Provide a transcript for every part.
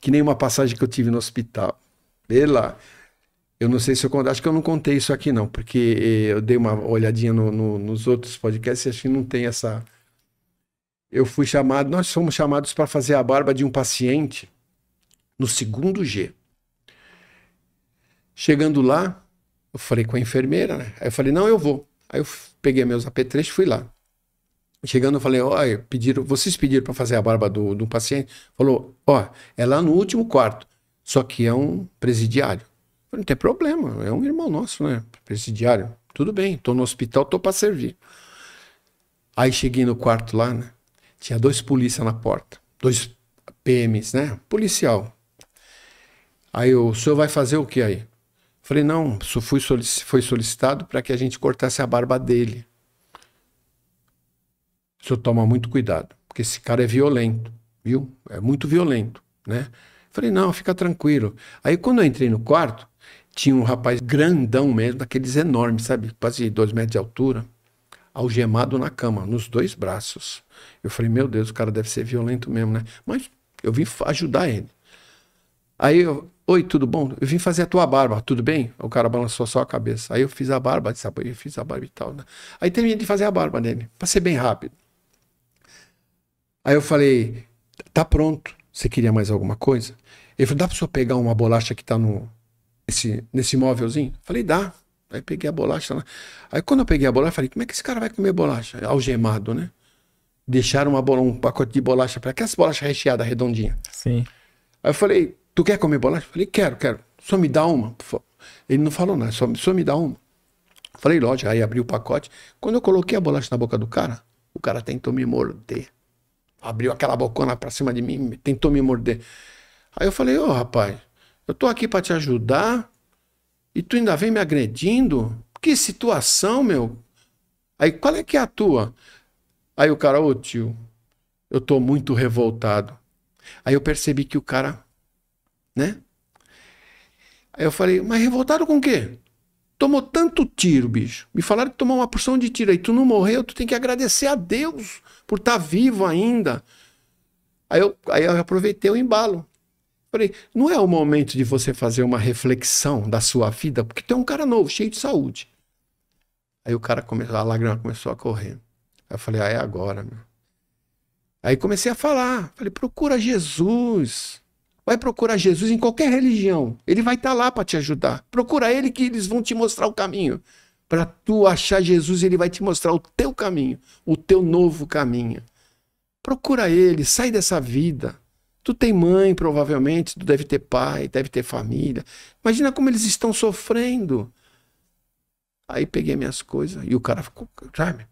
Que nem uma passagem que eu tive no hospital. Pela. Eu não sei se eu contei, acho que eu não contei isso aqui não, porque eh, eu dei uma olhadinha no, no, nos outros podcasts e acho que não tem essa. Eu fui chamado, nós fomos chamados para fazer a barba de um paciente no segundo G. Chegando lá, eu falei com a enfermeira, né? Aí eu falei, não, eu vou. Aí eu peguei meus apetrechos e fui lá. Chegando, eu falei, olha, pediram, vocês pediram para fazer a barba do, do paciente? Falou, ó, é lá no último quarto, só que é um presidiário. falei, não tem problema, é um irmão nosso, né? Presidiário. Tudo bem, tô no hospital, tô para servir. Aí cheguei no quarto lá, né? Tinha dois polícias na porta, dois PMs, né? Policial. Aí o senhor vai fazer o que aí? Falei, não, fui solic foi solicitado para que a gente cortasse a barba dele preciso tomar muito cuidado, porque esse cara é violento, viu? É muito violento, né? Falei, não, fica tranquilo. Aí quando eu entrei no quarto, tinha um rapaz grandão mesmo, daqueles enormes, sabe? Quase dois metros de altura, algemado na cama, nos dois braços. Eu falei, meu Deus, o cara deve ser violento mesmo, né? Mas eu vim ajudar ele. Aí eu, oi, tudo bom? Eu vim fazer a tua barba, tudo bem? O cara balançou só a cabeça. Aí eu fiz a barba, disse, eu fiz a barba e tal, né? Aí terminei de fazer a barba dele, pra ser bem rápido. Aí eu falei, tá pronto. Você queria mais alguma coisa? Ele falou, dá pra você pegar uma bolacha que tá no, nesse, nesse móvelzinho? Falei, dá. Aí peguei a bolacha lá. Aí quando eu peguei a bolacha, falei, como é que esse cara vai comer bolacha? Algemado, né? Deixaram uma bola, um pacote de bolacha para aquelas bolachas recheadas, redondinha. Sim. Aí eu falei, tu quer comer bolacha? Falei, quero, quero. Só me dá uma, por favor. Ele não falou nada, só, só me dá uma. Falei, lógico, aí abri o pacote. Quando eu coloquei a bolacha na boca do cara, o cara tentou me morder. Abriu aquela bocona pra cima de mim, tentou me morder. Aí eu falei, ô oh, rapaz, eu tô aqui para te ajudar e tu ainda vem me agredindo? Que situação, meu? Aí, qual é que é a tua? Aí o cara, ô oh, tio, eu tô muito revoltado. Aí eu percebi que o cara, né? Aí eu falei, mas revoltado com o quê? tomou tanto tiro, bicho. Me falaram que tomou uma porção de tiro aí. Tu não morreu, tu tem que agradecer a Deus por estar tá vivo ainda. Aí eu, aí eu aproveitei o embalo. Falei, não é o momento de você fazer uma reflexão da sua vida, porque tem é um cara novo, cheio de saúde. Aí o cara começou, a lágrima começou a correr. Aí eu falei, ah, é agora, meu. Aí comecei a falar. Falei, procura Jesus. Vai procurar Jesus em qualquer religião. Ele vai estar tá lá para te ajudar. Procura ele que eles vão te mostrar o caminho. Para tu achar Jesus, ele vai te mostrar o teu caminho, o teu novo caminho. Procura ele, sai dessa vida. Tu tem mãe, provavelmente, tu deve ter pai, deve ter família. Imagina como eles estão sofrendo. Aí peguei minhas coisas e o cara ficou, sabe?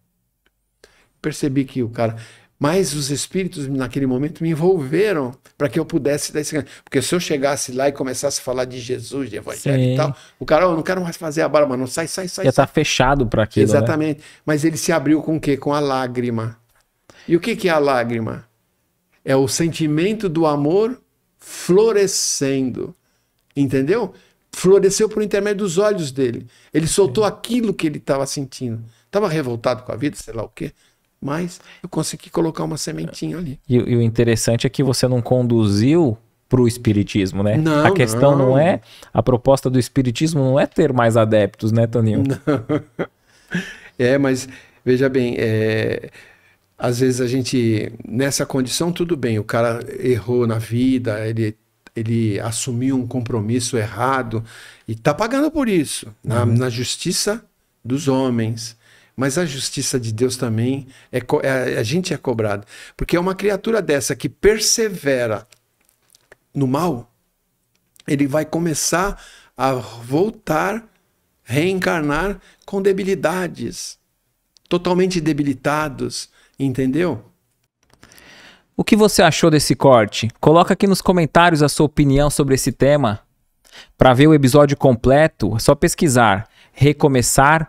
Percebi que o cara, mas os espíritos naquele momento me envolveram para que eu pudesse dar esse Porque se eu chegasse lá e começasse a falar de Jesus, de evangelho Sim. e tal, o cara, eu não quero mais fazer a barba, não sai, sai, sai. Já está fechado para aquilo. Né? Exatamente. Né? Mas ele se abriu com o quê? Com a lágrima. E o que, que é a lágrima? É o sentimento do amor florescendo. Entendeu? Floresceu por intermédio dos olhos dele. Ele soltou Sim. aquilo que ele estava sentindo. Estava revoltado com a vida, sei lá o quê mas eu consegui colocar uma sementinha ali. E, e o interessante é que você não conduziu para o espiritismo, né? Não, a questão não. não. é a proposta do espiritismo não é ter mais adeptos, né, Toninho? Não. É, mas veja bem, é, às vezes a gente nessa condição tudo bem, o cara errou na vida, ele ele assumiu um compromisso errado e está pagando por isso uhum. na justiça dos homens. Mas a justiça de Deus também é, é a gente é cobrado, porque é uma criatura dessa que persevera no mal, ele vai começar a voltar, reencarnar com debilidades, totalmente debilitados, entendeu? O que você achou desse corte? Coloca aqui nos comentários a sua opinião sobre esse tema. Para ver o episódio completo, é só pesquisar Recomeçar